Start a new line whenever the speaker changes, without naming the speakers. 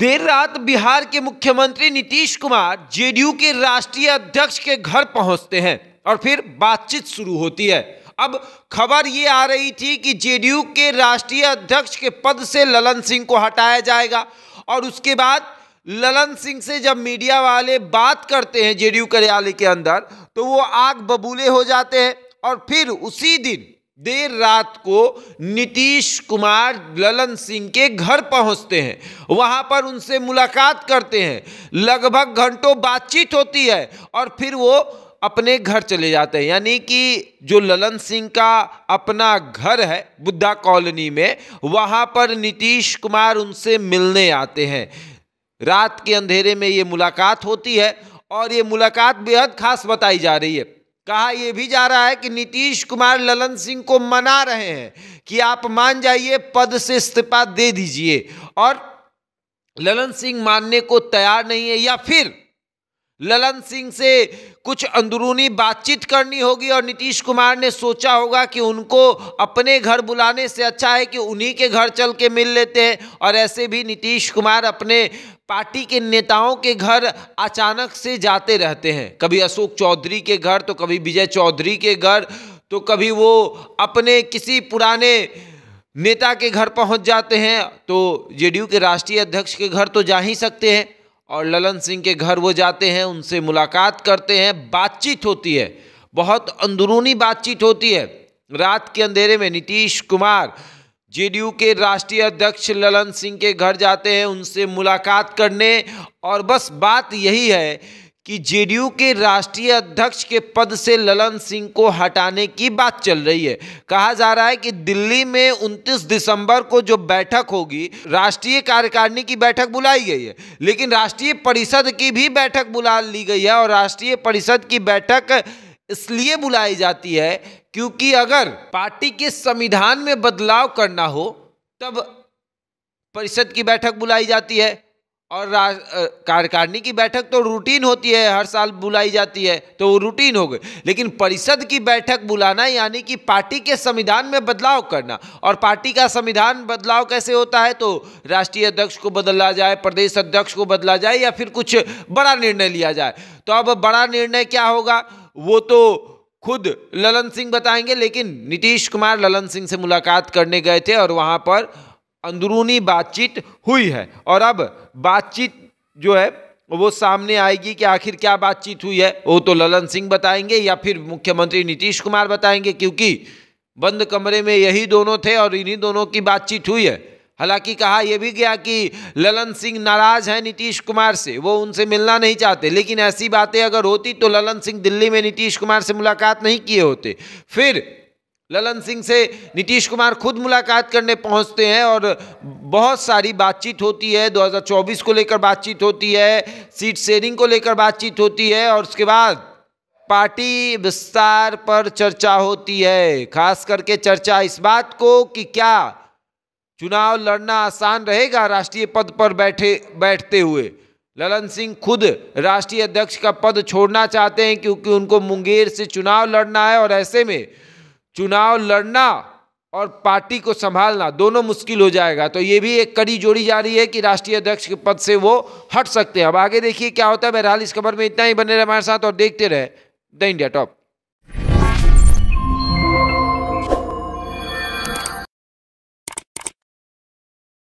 देर रात बिहार के मुख्यमंत्री नीतीश कुमार जेडीयू के राष्ट्रीय अध्यक्ष के घर पहुंचते हैं और फिर बातचीत शुरू होती है अब खबर ये आ रही थी कि जेडीयू के राष्ट्रीय अध्यक्ष के पद से ललन सिंह को हटाया जाएगा और उसके बाद ललन सिंह से जब मीडिया वाले बात करते हैं जेडीयू कार्यालय के अंदर तो वो आग बबूले हो जाते हैं और फिर उसी दिन देर रात को नीतीश कुमार ललन सिंह के घर पहुंचते हैं वहां पर उनसे मुलाकात करते हैं लगभग घंटों बातचीत होती है और फिर वो अपने घर चले जाते हैं यानी कि जो ललन सिंह का अपना घर है बुद्धा कॉलोनी में वहाँ पर नीतीश कुमार उनसे मिलने आते हैं रात के अंधेरे में ये मुलाकात होती है और ये मुलाकात बेहद खास बताई जा रही है कहा यह भी जा रहा है कि नीतीश कुमार ललन सिंह को मना रहे हैं कि आप मान जाइए पद से इस्तीफा दे दीजिए और ललन सिंह मानने को तैयार नहीं है या फिर ललन सिंह से कुछ अंदरूनी बातचीत करनी होगी और नीतीश कुमार ने सोचा होगा कि उनको अपने घर बुलाने से अच्छा है कि उन्हीं के घर चल के मिल लेते हैं और ऐसे भी नीतीश कुमार अपने पार्टी के नेताओं के घर अचानक से जाते रहते हैं कभी अशोक चौधरी के घर तो कभी विजय चौधरी के घर तो कभी वो अपने किसी पुराने नेता के घर पहुंच जाते हैं तो जेडीयू के राष्ट्रीय अध्यक्ष के घर तो जा ही सकते हैं और ललन सिंह के घर वो जाते हैं उनसे मुलाकात करते हैं बातचीत होती है बहुत अंदरूनी बातचीत होती है रात के अंधेरे में नीतीश कुमार जेडीयू के राष्ट्रीय अध्यक्ष ललन सिंह के घर जाते हैं उनसे मुलाकात करने और बस बात यही है कि जेडीयू के राष्ट्रीय अध्यक्ष के पद से ललन सिंह को हटाने की बात चल रही है कहा जा रहा है कि दिल्ली में 29 दिसंबर को जो बैठक होगी राष्ट्रीय कार्यकारिणी की बैठक बुलाई गई है लेकिन राष्ट्रीय परिषद की भी बैठक बुला ली गई है और राष्ट्रीय परिषद की बैठक इसलिए बुलाई जाती है क्योंकि अगर पार्टी के संविधान में बदलाव करना हो तब परिषद की बैठक बुलाई जाती है और कार्यकारिणी की बैठक तो रूटीन होती है हर साल बुलाई जाती है तो वो रूटीन हो गई लेकिन परिषद की बैठक बुलाना यानी कि पार्टी के संविधान में बदलाव करना और पार्टी का संविधान बदलाव कैसे होता है तो राष्ट्रीय अध्यक्ष को बदला जाए प्रदेश अध्यक्ष को बदला जाए या फिर कुछ बड़ा निर्णय लिया जाए तो अब बड़ा निर्णय क्या होगा वो तो खुद ललन सिंह बताएंगे लेकिन नीतीश कुमार ललन सिंह से मुलाकात करने गए थे और वहाँ पर अंदरूनी बातचीत हुई है और अब बातचीत जो है वो सामने आएगी कि आखिर क्या बातचीत हुई है वो तो ललन सिंह बताएंगे या फिर मुख्यमंत्री नीतीश कुमार बताएंगे क्योंकि बंद कमरे में यही दोनों थे और इन्हीं दोनों की बातचीत हुई है हालांकि कहा यह भी गया कि ललन सिंह नाराज हैं नीतीश कुमार से वो उनसे मिलना नहीं चाहते लेकिन ऐसी बातें अगर होती तो ललन सिंह दिल्ली में नीतीश कुमार से मुलाकात नहीं किए होते फिर ललन सिंह से नीतीश कुमार खुद मुलाकात करने पहुंचते हैं और बहुत सारी बातचीत होती है 2024 को लेकर बातचीत होती है सीट शेयरिंग को लेकर बातचीत होती है और उसके बाद पार्टी विस्तार पर चर्चा होती है खास करके चर्चा इस बात को कि क्या चुनाव लड़ना आसान रहेगा राष्ट्रीय पद पर बैठे बैठते हुए ललन सिंह खुद राष्ट्रीय अध्यक्ष का पद छोड़ना चाहते हैं क्योंकि उनको मुंगेर से चुनाव लड़ना है और ऐसे में चुनाव लड़ना और पार्टी को संभालना दोनों मुश्किल हो जाएगा तो ये भी एक कड़ी जोड़ी जा रही है कि राष्ट्रीय अध्यक्ष के पद से वो हट सकते हैं अब आगे देखिए क्या होता है बहरहाल इस खबर में इतना ही बने रहे हमारे साथ और देखते रहे द इंडिया टॉप